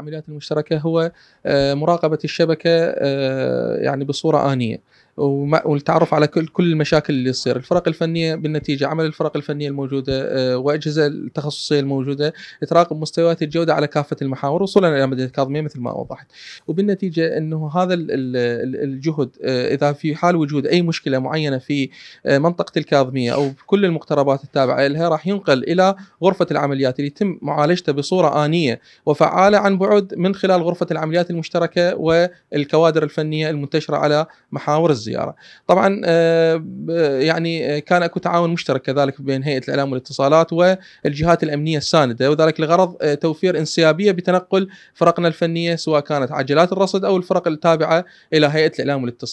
العمليات المشتركه هو آه، مراقبه الشبكه آه، يعني بصوره انيه والتعرف على كل كل المشاكل اللي تصير الفرق الفنيه بالنتيجه عمل الفرق الفنيه الموجوده آه، واجهزه التخصصيه الموجوده تراقب مستويات الجوده على كافه المحاور وصولا الى مدينه كاظميه مثل ما اوضحت وبالنتيجه انه هذا الجهد آه، اذا في حال وجود اي مشكله معينه في آه، منطقه الكاظميه او كل المقتربات التابعه لها راح ينقل الى غرفه العمليات اللي يتم معالجته بصوره انيه وفعاله عن بعد من خلال غرفه العمليات المشتركه والكوادر الفنيه المنتشره على محاور الزي الزياره. طبعا آه، يعني آه، كان اكو تعاون مشترك كذلك بين هيئه الاعلام والاتصالات والجهات الامنيه السانده وذلك لغرض آه، توفير انسيابيه بتنقل فرقنا الفنيه سواء كانت عجلات الرصد او الفرق التابعه الى هيئه الاعلام والاتصالات.